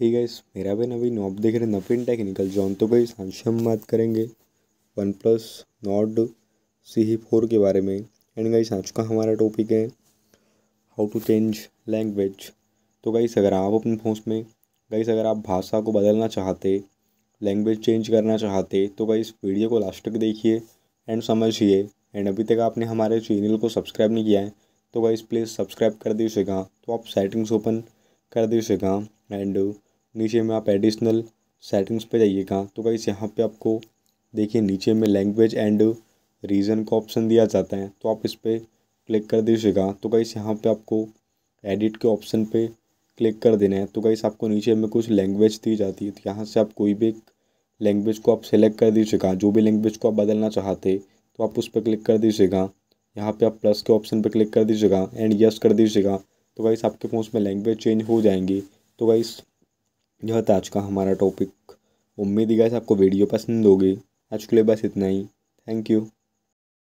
ही guys मेरा भी नवीन knob देख रहे हैं टेक्निकल जॉन तो भाई सांझ हम बात करेंगे OnePlus Nord C E four के बारे में एंड गाइस आज का हमारा टॉपिक है हाउ टू चेंज लैंग्वेज तो गाइस अगर आप अपने फोन में गाइस अगर आप भाषा को बदलना चाहते लैंग्वेज चेंज करना चाहते तो गाइस वीडियो को लास्ट तक देखिए एंड समझिए एंड अभी तक आपने हमारे चैनल को सब्सक्राइब नहीं किया है तो गाइस प्लीज़ सब्सक्राइब कर दीजिएगा तो आप सेटिंग्स ओपन कर दीजिएगा एंड नीचे में आप एडिशनल सेटिंग्स पे जाइएगा तो गाइस यहाँ पे आपको देखिए नीचे में लैंग्वेज एंड रीज़न का ऑप्शन दिया जाता है तो आप इस पर क्लिक कर दीजिएगा तो गाइस यहाँ पे आपको एडिट के ऑप्शन पे क्लिक कर देना है तो गाइस आपको नीचे में कुछ लैंग्वेज दी जाती है तो यहाँ से आप कोई भी लैंग्वेज को आप सेलेक्ट कर दीजिएगा जो भी लैंग्वेज को आप बदलना चाहते तो आप उस पर क्लिक कर दीजिएगा यहाँ पर आप प्लस के ऑप्शन पर क्लिक कर दीजिएगा एंड यस कर दीजिएगा तो गाइस आपके फोन में लैंग्वेज चेंज हो जाएंगी तो गाइस यह था तो आज का हमारा टॉपिक उम्मीद है गैस आपको वीडियो पसंद होगी आज के लिए बस इतना ही थैंक यू